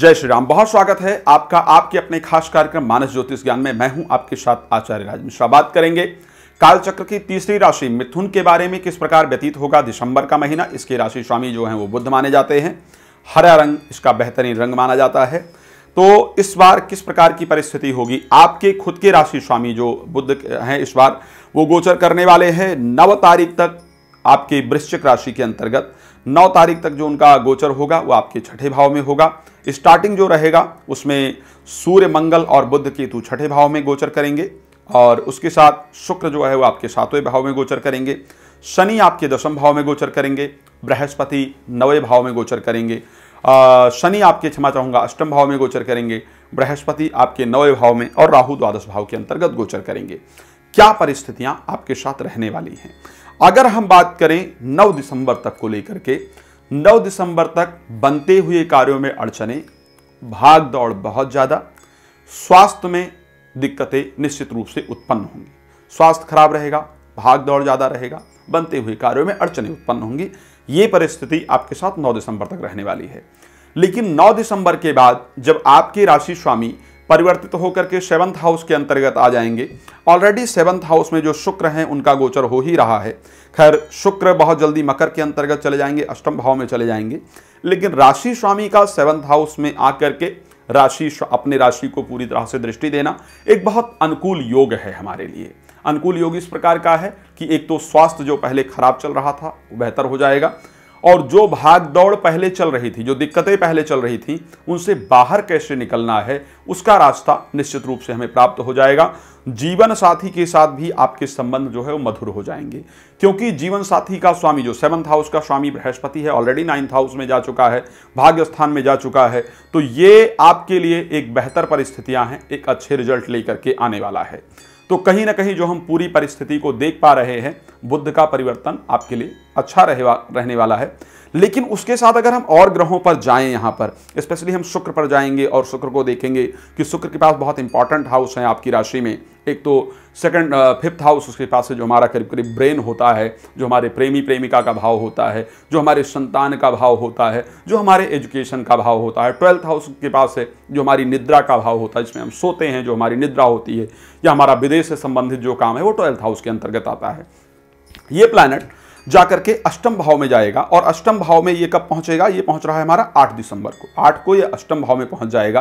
जय श्री राम बहुत स्वागत है आपका आपके अपने खास कार्यक्रम मानस ज्योतिष ज्ञान में मैं हूं आपके साथ आचार्य राज मिश्रा बात करेंगे कालचक्र की तीसरी राशि मिथुन के बारे में किस प्रकार व्यतीत होगा दिसंबर का महीना इसके राशि स्वामी जो हैं वो बुद्ध माने जाते हैं हरा रंग इसका बेहतरीन रंग माना जाता है तो इस बार किस प्रकार की परिस्थिति होगी आपके खुद के राशि स्वामी जो बुद्ध हैं इस बार वो गोचर करने वाले हैं नव तारीख तक आपके वृश्चिक राशि के अंतर्गत नौ तारीख तक जो उनका गोचर होगा वो आपके छठे भाव में होगा स्टार्टिंग जो रहेगा उसमें सूर्य मंगल और बुद्ध केतु छठे भाव में गोचर करेंगे और उसके साथ शुक्र जो है वो आपके सातवें भाव में गोचर करेंगे शनि आपके दसम भाव में गोचर करेंगे बृहस्पति नवे भाव में गोचर करेंगे शनि आपके क्षमा चाहूँगा अष्टम भाव में गोचर करेंगे बृहस्पति आपके नवे भाव में और राहु द्वादश भाव के अंतर्गत गोचर करेंगे क्या परिस्थितियां आपके साथ रहने वाली हैं अगर हम बात करें 9 दिसंबर तक को लेकर के 9 दिसंबर तक बनते हुए कार्यों में अड़चने भाग दौड़ बहुत ज़्यादा स्वास्थ्य में दिक्कतें निश्चित रूप से उत्पन्न होंगी स्वास्थ्य खराब रहेगा भाग दौड़ ज़्यादा रहेगा बनते हुए कार्यों में अड़चने उत्पन्न होंगी ये परिस्थिति आपके साथ 9 दिसंबर तक रहने वाली है लेकिन 9 दिसंबर के बाद जब आपके राशि स्वामी परिवर्तित होकर के सेवंथ हाउस के अंतर्गत आ जाएंगे ऑलरेडी सेवंथ हाउस में जो शुक्र हैं उनका गोचर हो ही रहा है खैर शुक्र बहुत जल्दी मकर के अंतर्गत चले जाएंगे अष्टम भाव में चले जाएंगे लेकिन राशि स्वामी का सेवंथ हाउस में आकर के राशि अपने राशि को पूरी तरह से दृष्टि देना एक बहुत अनुकूल योग है हमारे लिए अनुकूल योग इस प्रकार का है कि एक तो स्वास्थ्य जो पहले खराब चल रहा था वो बेहतर हो जाएगा और जो भाग दौड़ पहले चल रही थी जो दिक्कतें पहले चल रही थी उनसे बाहर कैसे निकलना है उसका रास्ता निश्चित रूप से हमें प्राप्त हो जाएगा जीवन साथी के साथ भी आपके संबंध जो है वो मधुर हो जाएंगे क्योंकि जीवन साथी का स्वामी जो सेवंथ हाउस का स्वामी बृहस्पति है ऑलरेडी नाइन्थ हाउस में जा चुका है भाग्य स्थान में जा चुका है तो ये आपके लिए एक बेहतर परिस्थितियां हैं एक अच्छे रिजल्ट लेकर के आने वाला है तो कहीं ना कहीं जो हम पूरी परिस्थिति को देख पा रहे हैं बुद्ध का परिवर्तन आपके लिए अच्छा वा, रहने वाला है लेकिन उसके साथ अगर हम और ग्रहों पर जाएं यहाँ पर स्पेशली हम शुक्र पर जाएंगे और शुक्र को देखेंगे कि शुक्र के पास बहुत इंपॉर्टेंट हाउस है आपकी राशि में एक तो सेकंड फिफ्थ हाउस उसके पास से जो हमारा करीब करीब ब्रेन होता है जो हमारे प्रेमी प्रेमिका का भाव होता है जो हमारे संतान का भाव होता है जो हमारे एजुकेशन का भाव होता है ट्वेल्थ हाउस के पास है जो हमारी निद्रा का भाव होता है जिसमें हम सोते हैं जो हमारी निद्रा होती है या हमारा विदेश से संबंधित जो काम है वो ट्वेल्थ हाउस के अंतर्गत आता है ये प्लानट जाकर के अष्टम भाव में जाएगा और अष्टम भाव में ये कब पहुंचेगा ये पहुंच रहा है हमारा आठ दिसंबर को आठ को ये अष्टम भाव में पहुंच जाएगा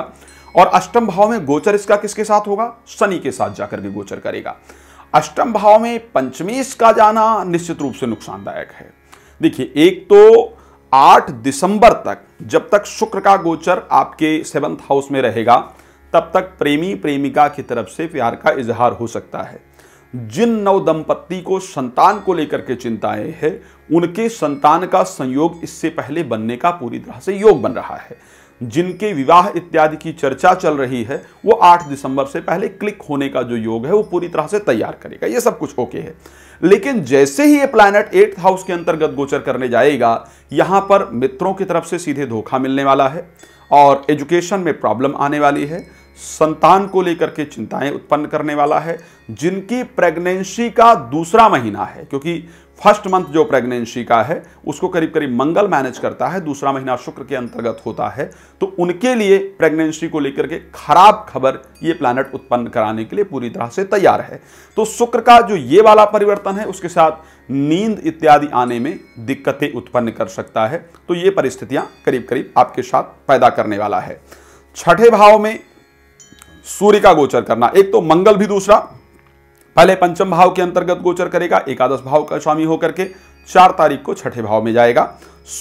और अष्टम भाव में गोचर इसका किसके साथ होगा शनि के साथ जाकर के गोचर करेगा अष्टम भाव में पंचमेश का जाना निश्चित रूप से नुकसानदायक है देखिए एक तो आठ दिसंबर तक जब तक शुक्र का गोचर आपके सेवंथ हाउस में रहेगा तब तक प्रेमी प्रेमिका की तरफ से प्यार का इजहार हो सकता है जिन नव दंपत्ति को संतान को लेकर के चिंताएं हैं उनके संतान का संयोग इससे पहले बनने का पूरी तरह से योग बन रहा है जिनके विवाह इत्यादि की चर्चा चल रही है वो 8 दिसंबर से पहले क्लिक होने का जो योग है वो पूरी तरह से तैयार करेगा ये सब कुछ ओके है लेकिन जैसे ही ये प्लानट एट्थ हाउस के अंतर्गत गोचर करने जाएगा यहाँ पर मित्रों की तरफ से सीधे धोखा मिलने वाला है और एजुकेशन में प्रॉब्लम आने वाली है संतान को लेकर के चिंताएं उत्पन्न करने वाला है जिनकी प्रेगनेंसी का दूसरा महीना है क्योंकि फर्स्ट मंथ जो प्रेगनेंसी का है उसको करीब करीब मंगल मैनेज करता है दूसरा महीना शुक्र के अंतर्गत होता है तो उनके लिए प्रेगनेंसी को लेकर के खराब खबर ये प्लानट उत्पन्न कराने के लिए पूरी तरह से तैयार है तो शुक्र का जो ये वाला परिवर्तन है उसके साथ नींद इत्यादि आने में दिक्कतें उत्पन्न कर सकता है तो ये परिस्थितियां करीब करीब आपके साथ पैदा करने वाला है छठे भाव में सूर्य का गोचर करना एक तो मंगल भी दूसरा पहले पंचम भाव के अंतर्गत गोचर करेगा एकादश भाव का स्वामी होकर के चार तारीख को छठे भाव में जाएगा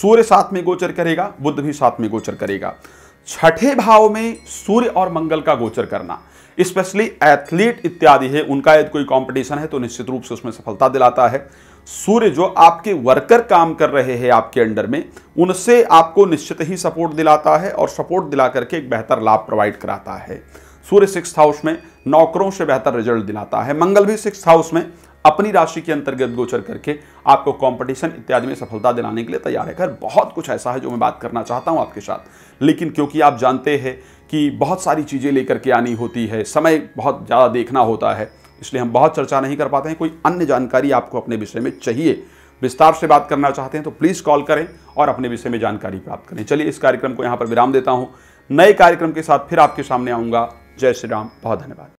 सूर्य साथ में गोचर करेगा बुद्ध भी साथ में गोचर करेगा छठे भाव में सूर्य और मंगल का गोचर करना स्पेशली एथलीट इत्यादि है उनका यदि कोई कंपटीशन है तो निश्चित रूप से उसमें सफलता दिलाता है सूर्य जो आपके वर्कर काम कर रहे हैं आपके अंडर में उनसे आपको निश्चित ही सपोर्ट दिलाता है और सपोर्ट दिला करके एक बेहतर लाभ प्रोवाइड कराता है सूर्य सिक्स हाउस में नौकरों से बेहतर रिजल्ट दिलाता है मंगल भी सिक्स हाउस में अपनी राशि के अंतर्गत गोचर करके आपको कंपटीशन इत्यादि में सफलता दिलाने के लिए तैयार है खैर बहुत कुछ ऐसा है जो मैं बात करना चाहता हूं आपके साथ लेकिन क्योंकि आप जानते हैं कि बहुत सारी चीज़ें लेकर के आनी होती है समय बहुत ज़्यादा देखना होता है इसलिए हम बहुत चर्चा नहीं कर पाते हैं कोई अन्य जानकारी आपको अपने विषय में चाहिए विस्तार से बात करना चाहते हैं तो प्लीज़ कॉल करें और अपने विषय में जानकारी प्राप्त करें चलिए इस कार्यक्रम को यहाँ पर विराम देता हूँ नए कार्यक्रम के साथ फिर आपके सामने आऊँगा जय श्री राम बहुत धन्यवाद